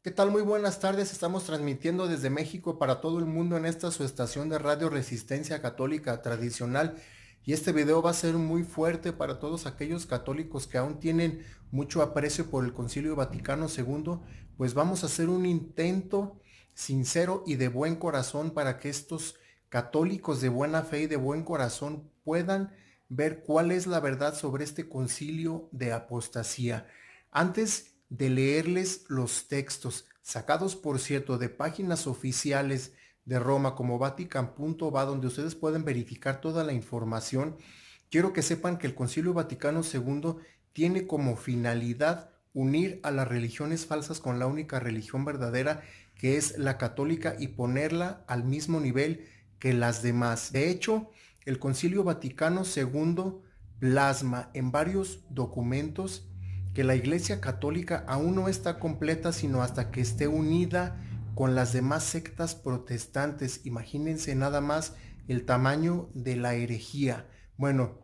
¿Qué tal? Muy buenas tardes. Estamos transmitiendo desde México para todo el mundo en esta su estación de radio Resistencia Católica Tradicional. Y este video va a ser muy fuerte para todos aquellos católicos que aún tienen mucho aprecio por el Concilio Vaticano II. Pues vamos a hacer un intento sincero y de buen corazón para que estos católicos de buena fe y de buen corazón puedan ver cuál es la verdad sobre este concilio de apostasía. Antes de leerles los textos, sacados por cierto de páginas oficiales de Roma como Vatican.va, donde ustedes pueden verificar toda la información, quiero que sepan que el Concilio Vaticano II tiene como finalidad unir a las religiones falsas con la única religión verdadera que es la católica y ponerla al mismo nivel que las demás. De hecho, el Concilio Vaticano II plasma en varios documentos que la Iglesia Católica aún no está completa sino hasta que esté unida con las demás sectas protestantes. Imagínense nada más el tamaño de la herejía. Bueno,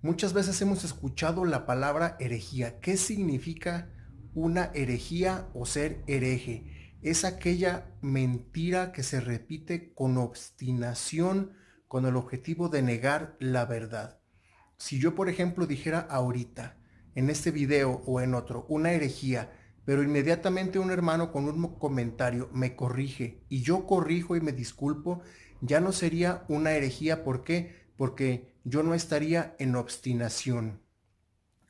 muchas veces hemos escuchado la palabra herejía. ¿Qué significa una herejía o ser hereje? Es aquella mentira que se repite con obstinación con el objetivo de negar la verdad. Si yo, por ejemplo, dijera ahorita, en este video o en otro una herejía, pero inmediatamente un hermano con un comentario me corrige y yo corrijo y me disculpo, ya no sería una herejía. ¿Por qué? Porque yo no estaría en obstinación.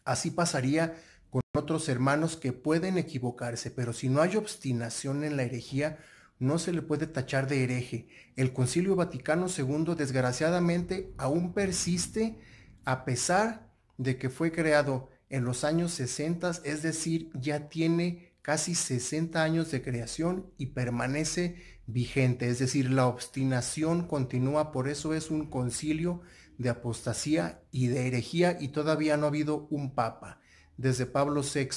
Así pasaría con otros hermanos que pueden equivocarse, pero si no hay obstinación en la herejía, no se le puede tachar de hereje. El Concilio Vaticano II desgraciadamente aún persiste a pesar de que fue creado en los años 60, es decir, ya tiene casi 60 años de creación y permanece vigente, es decir, la obstinación continúa, por eso es un concilio de apostasía y de herejía y todavía no ha habido un papa, desde Pablo VI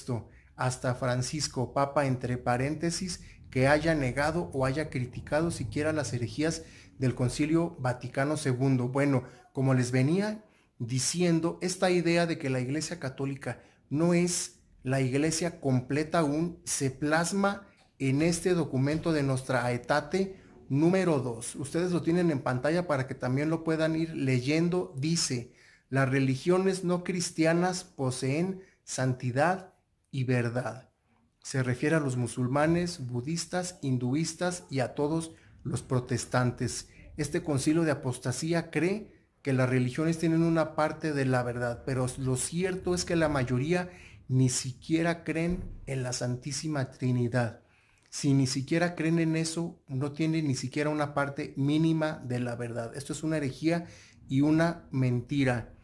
hasta Francisco, papa entre paréntesis, que haya negado o haya criticado siquiera las herejías del concilio Vaticano II. Bueno, como les venía diciendo esta idea de que la Iglesia Católica no es la Iglesia completa aún, se plasma en este documento de nuestra etate número 2. Ustedes lo tienen en pantalla para que también lo puedan ir leyendo. Dice, las religiones no cristianas poseen santidad y verdad. Se refiere a los musulmanes, budistas, hinduistas y a todos los protestantes. Este concilio de apostasía cree que las religiones tienen una parte de la verdad, pero lo cierto es que la mayoría ni siquiera creen en la Santísima Trinidad. Si ni siquiera creen en eso, no tienen ni siquiera una parte mínima de la verdad. Esto es una herejía y una mentira.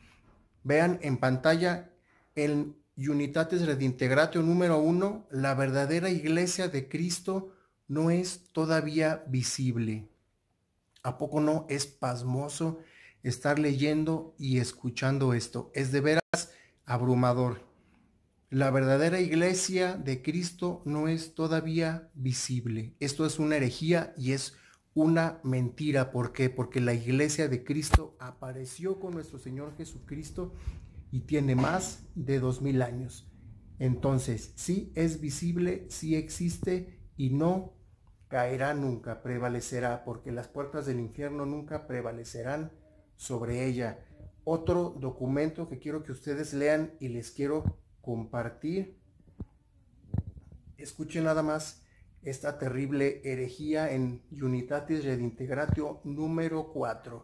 Vean en pantalla el Unitatis Redintegratio número uno, la verdadera iglesia de Cristo no es todavía visible. ¿A poco no es pasmoso estar leyendo y escuchando esto. Es de veras abrumador. La verdadera iglesia de Cristo no es todavía visible. Esto es una herejía y es una mentira. ¿Por qué? Porque la iglesia de Cristo apareció con nuestro Señor Jesucristo y tiene más de dos mil años. Entonces, sí es visible, sí existe y no caerá nunca, prevalecerá, porque las puertas del infierno nunca prevalecerán sobre ella. Otro documento que quiero que ustedes lean y les quiero compartir. Escuchen nada más esta terrible herejía en Unitatis Redintegratio número 4.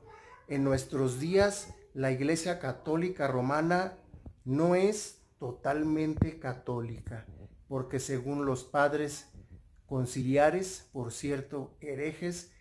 En nuestros días, la Iglesia Católica Romana no es totalmente católica, porque según los padres conciliares, por cierto, herejes,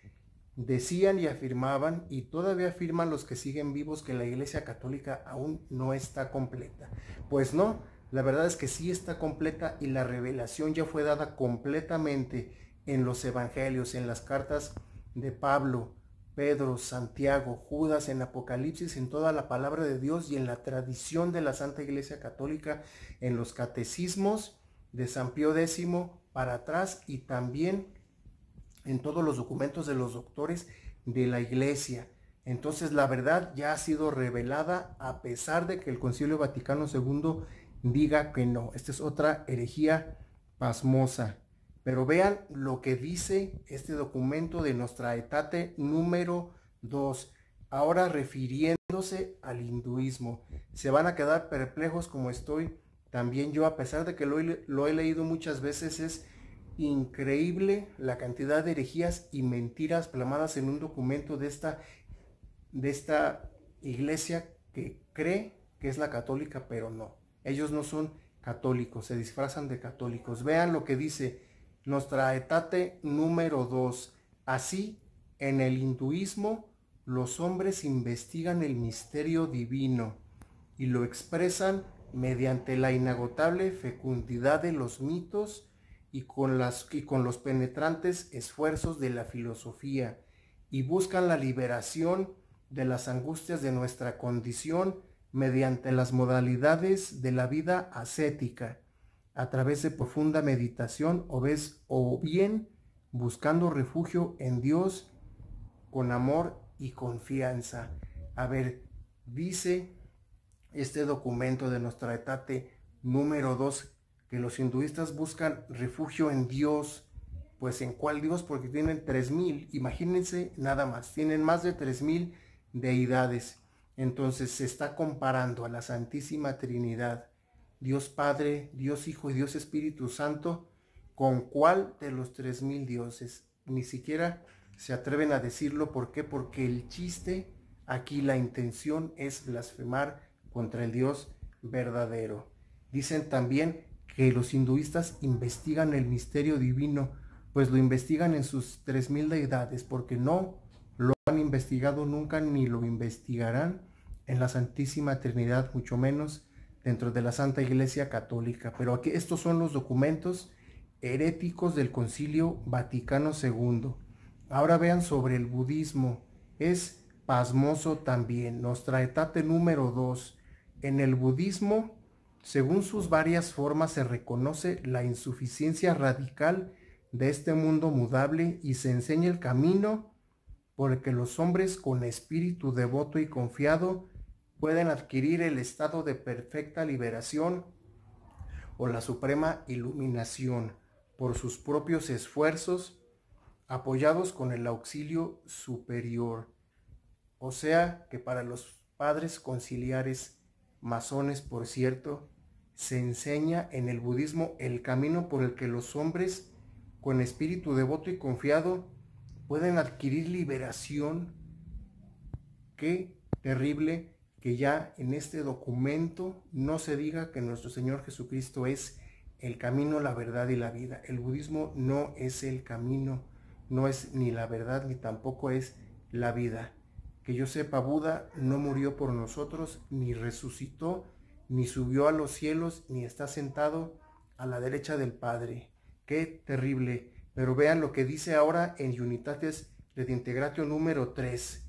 decían y afirmaban, y todavía afirman los que siguen vivos, que la Iglesia Católica aún no está completa. Pues no, la verdad es que sí está completa y la revelación ya fue dada completamente en los evangelios, en las cartas de Pablo, Pedro, Santiago, Judas, en Apocalipsis, en toda la palabra de Dios y en la tradición de la Santa Iglesia Católica, en los catecismos de San Pío X para atrás y también en todos los documentos de los doctores de la iglesia. Entonces la verdad ya ha sido revelada a pesar de que el Concilio Vaticano II diga que no. Esta es otra herejía pasmosa. Pero vean lo que dice este documento de nuestra etate número 2. Ahora refiriéndose al hinduismo. Se van a quedar perplejos como estoy también yo, a pesar de que lo he, lo he leído muchas veces, es increíble la cantidad de herejías y mentiras plamadas en un documento de esta, de esta iglesia que cree que es la católica, pero no. Ellos no son católicos, se disfrazan de católicos. Vean lo que dice nuestra etate número 2. Así, en el hinduismo, los hombres investigan el misterio divino y lo expresan mediante la inagotable fecundidad de los mitos y con, las, y con los penetrantes esfuerzos de la filosofía y buscan la liberación de las angustias de nuestra condición mediante las modalidades de la vida ascética, a través de profunda meditación o, ves, o bien buscando refugio en Dios con amor y confianza. A ver, dice este documento de nuestra etate número 2 que los hinduistas buscan refugio en Dios. Pues en cuál Dios, porque tienen tres mil, imagínense nada más, tienen más de tres mil deidades. Entonces se está comparando a la Santísima Trinidad, Dios Padre, Dios Hijo y Dios Espíritu Santo, con cuál de los tres mil dioses. Ni siquiera se atreven a decirlo, ¿por qué? Porque el chiste, aquí la intención es blasfemar contra el Dios verdadero. Dicen también que los hinduistas investigan el misterio divino, pues lo investigan en sus 3.000 deidades, porque no lo han investigado nunca ni lo investigarán en la Santísima Trinidad, mucho menos dentro de la Santa Iglesia Católica. Pero aquí estos son los documentos heréticos del Concilio Vaticano II. Ahora vean sobre el budismo. Es pasmoso también. Nuestra etapa número 2. En el budismo según sus varias formas se reconoce la insuficiencia radical de este mundo mudable y se enseña el camino por el que los hombres con espíritu devoto y confiado pueden adquirir el estado de perfecta liberación o la suprema iluminación por sus propios esfuerzos apoyados con el auxilio superior. O sea que para los padres conciliares, masones por cierto, se enseña en el budismo el camino por el que los hombres con espíritu devoto y confiado pueden adquirir liberación. Qué terrible que ya en este documento no se diga que nuestro Señor Jesucristo es el camino, la verdad y la vida. El budismo no es el camino, no es ni la verdad ni tampoco es la vida. Que yo sepa, Buda no murió por nosotros ni resucitó ni subió a los cielos, ni está sentado a la derecha del Padre. Qué terrible. Pero vean lo que dice ahora en Unitates Redintegratio número 3.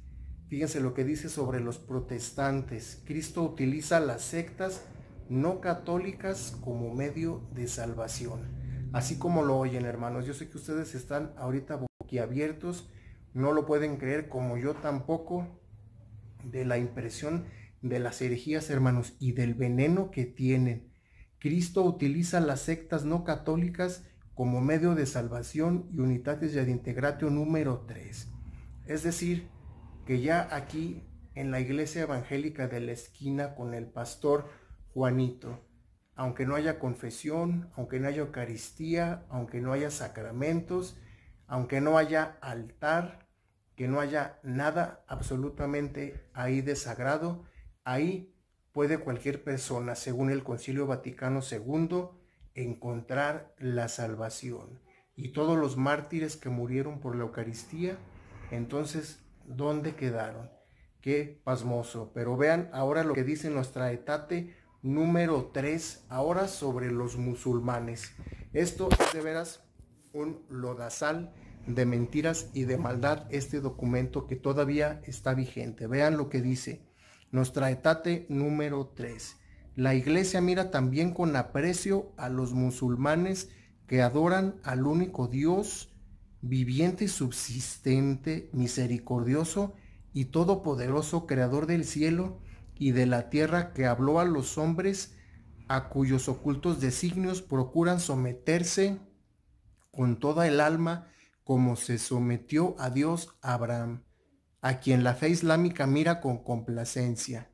Fíjense lo que dice sobre los protestantes. Cristo utiliza las sectas no católicas como medio de salvación. Así como lo oyen, hermanos. Yo sé que ustedes están ahorita boquiabiertos. No lo pueden creer como yo tampoco de la impresión de las herejías, hermanos, y del veneno que tienen. Cristo utiliza las sectas no católicas como medio de salvación y unidades de integratio número 3. Es decir, que ya aquí en la iglesia evangélica de la esquina con el pastor Juanito, aunque no haya confesión, aunque no haya Eucaristía, aunque no haya sacramentos, aunque no haya altar, que no haya nada absolutamente ahí de sagrado, Ahí puede cualquier persona, según el Concilio Vaticano II, encontrar la salvación. Y todos los mártires que murieron por la Eucaristía, entonces, ¿dónde quedaron? Qué pasmoso. Pero vean ahora lo que dice nuestra etate número 3, ahora sobre los musulmanes. Esto es de veras un lodazal de mentiras y de maldad este documento que todavía está vigente. Vean lo que dice. Nuestra etate número 3. La iglesia mira también con aprecio a los musulmanes que adoran al único Dios viviente subsistente, misericordioso y todopoderoso, creador del cielo y de la tierra, que habló a los hombres a cuyos ocultos designios procuran someterse con toda el alma como se sometió a Dios Abraham a quien la fe islámica mira con complacencia.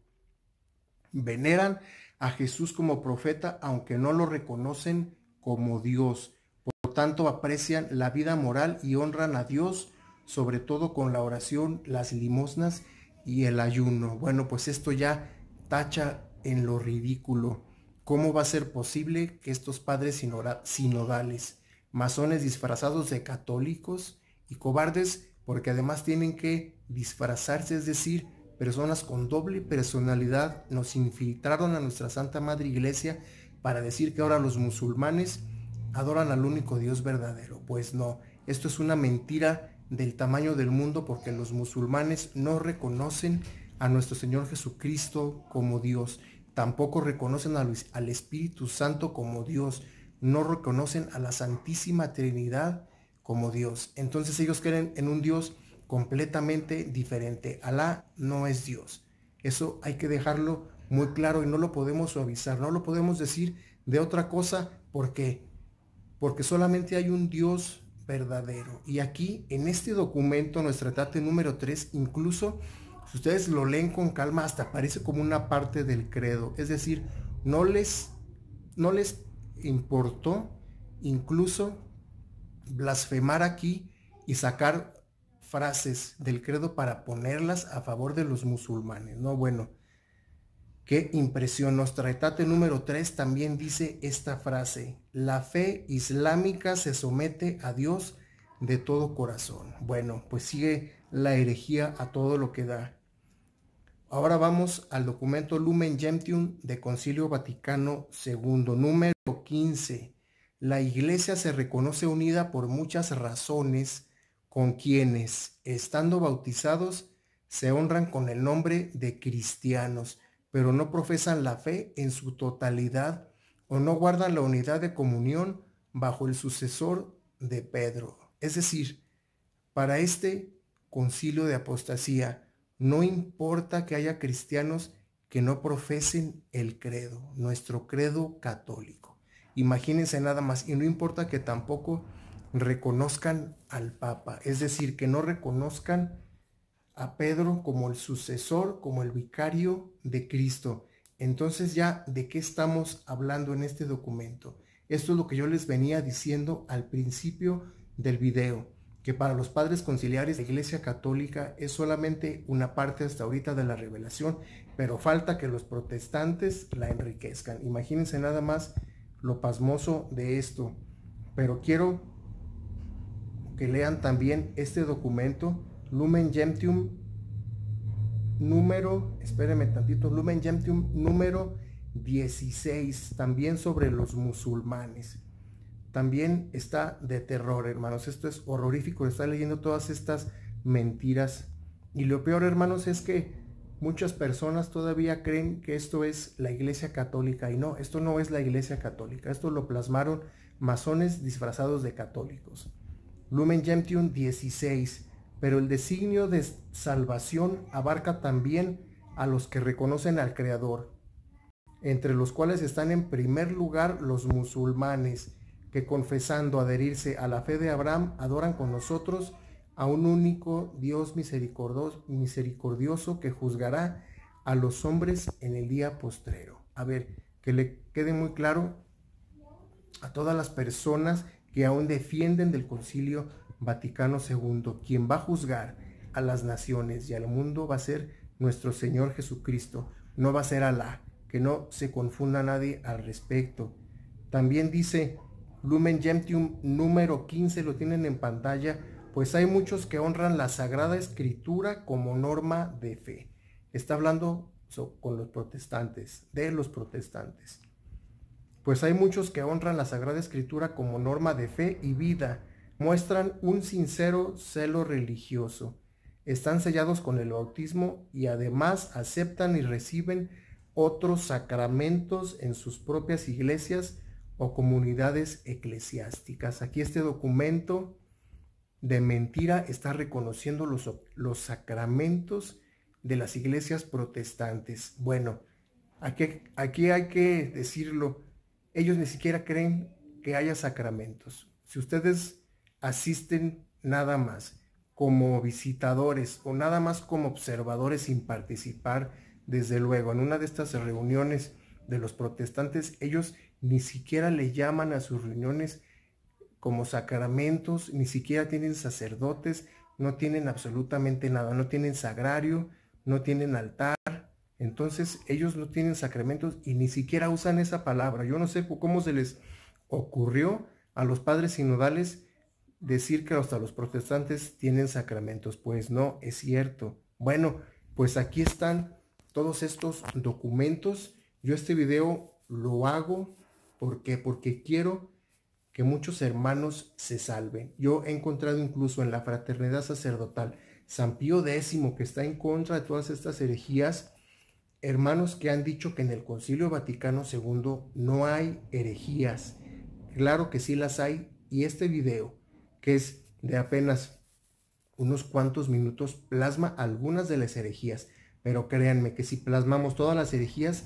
Veneran a Jesús como profeta aunque no lo reconocen como Dios. Por tanto, aprecian la vida moral y honran a Dios, sobre todo con la oración, las limosnas y el ayuno. Bueno, pues esto ya tacha en lo ridículo. ¿Cómo va a ser posible que estos padres sinodales, masones disfrazados de católicos y cobardes, porque además tienen que disfrazarse, es decir, personas con doble personalidad nos infiltraron a nuestra Santa Madre Iglesia para decir que ahora los musulmanes adoran al único Dios verdadero. Pues no, esto es una mentira del tamaño del mundo porque los musulmanes no reconocen a nuestro Señor Jesucristo como Dios, tampoco reconocen al Espíritu Santo como Dios, no reconocen a la Santísima Trinidad como Dios. Entonces ellos creen en un Dios completamente diferente. Alá no es Dios. Eso hay que dejarlo muy claro y no lo podemos suavizar, no lo podemos decir de otra cosa porque porque solamente hay un Dios verdadero. Y aquí en este documento, nuestra etate número 3, incluso si ustedes lo leen con calma, hasta parece como una parte del credo. Es decir, no les, no les importó incluso blasfemar aquí y sacar frases del credo para ponerlas a favor de los musulmanes, ¿no? Bueno, qué impresión. Nuestra etate número 3 también dice esta frase, la fe islámica se somete a Dios de todo corazón. Bueno, pues sigue la herejía a todo lo que da. Ahora vamos al documento Lumen Gentium de Concilio Vaticano II, número 15 la iglesia se reconoce unida por muchas razones con quienes, estando bautizados, se honran con el nombre de cristianos, pero no profesan la fe en su totalidad o no guardan la unidad de comunión bajo el sucesor de Pedro. Es decir, para este concilio de apostasía, no importa que haya cristianos que no profesen el credo, nuestro credo católico. Imagínense nada más, y no importa que tampoco reconozcan al Papa, es decir, que no reconozcan a Pedro como el sucesor, como el vicario de Cristo. Entonces ya, ¿de qué estamos hablando en este documento? Esto es lo que yo les venía diciendo al principio del video, que para los padres conciliares la Iglesia Católica es solamente una parte hasta ahorita de la revelación, pero falta que los protestantes la enriquezcan. Imagínense nada más lo pasmoso de esto, pero quiero que lean también este documento, Lumen Gentium número, espérenme tantito, Lumen Gentium número 16, también sobre los musulmanes. También está de terror, hermanos. Esto es horrorífico, está leyendo todas estas mentiras. Y lo peor, hermanos, es que muchas personas todavía creen que esto es la Iglesia Católica y no, esto no es la Iglesia Católica, esto lo plasmaron masones disfrazados de católicos. Lumen Gentium 16, pero el designio de salvación abarca también a los que reconocen al Creador, entre los cuales están en primer lugar los musulmanes, que confesando adherirse a la fe de Abraham adoran con nosotros a un único Dios misericordioso que juzgará a los hombres en el día postrero. A ver, que le quede muy claro a todas las personas que aún defienden del concilio Vaticano II, quien va a juzgar a las naciones y al mundo va a ser nuestro Señor Jesucristo, no va a ser Alá, que no se confunda nadie al respecto. También dice Lumen Gentium número 15, lo tienen en pantalla, pues hay muchos que honran la Sagrada Escritura como norma de fe. Está hablando con los protestantes, de los protestantes. Pues hay muchos que honran la Sagrada Escritura como norma de fe y vida, muestran un sincero celo religioso, están sellados con el bautismo y además aceptan y reciben otros sacramentos en sus propias iglesias o comunidades eclesiásticas. Aquí este documento de mentira está reconociendo los, los sacramentos de las iglesias protestantes. Bueno, aquí, aquí hay que decirlo, ellos ni siquiera creen que haya sacramentos. Si ustedes asisten nada más como visitadores o nada más como observadores sin participar, desde luego, en una de estas reuniones de los protestantes, ellos ni siquiera le llaman a sus reuniones como sacramentos, ni siquiera tienen sacerdotes, no tienen absolutamente nada, no tienen sagrario, no tienen altar. Entonces ellos no tienen sacramentos y ni siquiera usan esa palabra. Yo no sé cómo se les ocurrió a los padres sinodales decir que hasta los protestantes tienen sacramentos. Pues no, es cierto. Bueno, pues aquí están todos estos documentos. Yo este video lo hago porque porque quiero que muchos hermanos se salven. Yo he encontrado incluso en la fraternidad sacerdotal San Pío X, que está en contra de todas estas herejías, hermanos que han dicho que en el Concilio Vaticano II no hay herejías. Claro que sí las hay, y este video, que es de apenas unos cuantos minutos, plasma algunas de las herejías. Pero créanme que si plasmamos todas las herejías,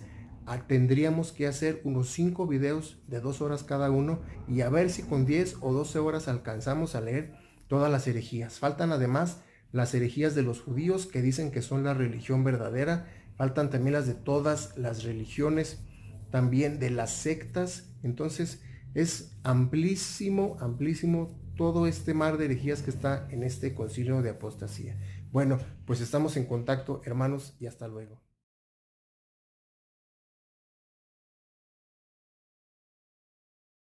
Ah, tendríamos que hacer unos 5 videos de 2 horas cada uno y a ver si con 10 o 12 horas alcanzamos a leer todas las herejías. Faltan además las herejías de los judíos que dicen que son la religión verdadera, faltan también las de todas las religiones, también de las sectas. Entonces es amplísimo, amplísimo todo este mar de herejías que está en este concilio de apostasía. Bueno, pues estamos en contacto, hermanos, y hasta luego.